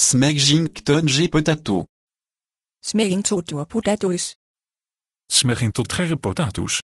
Smeggington potato. Smeggington potatoes. Smeggington potatoes.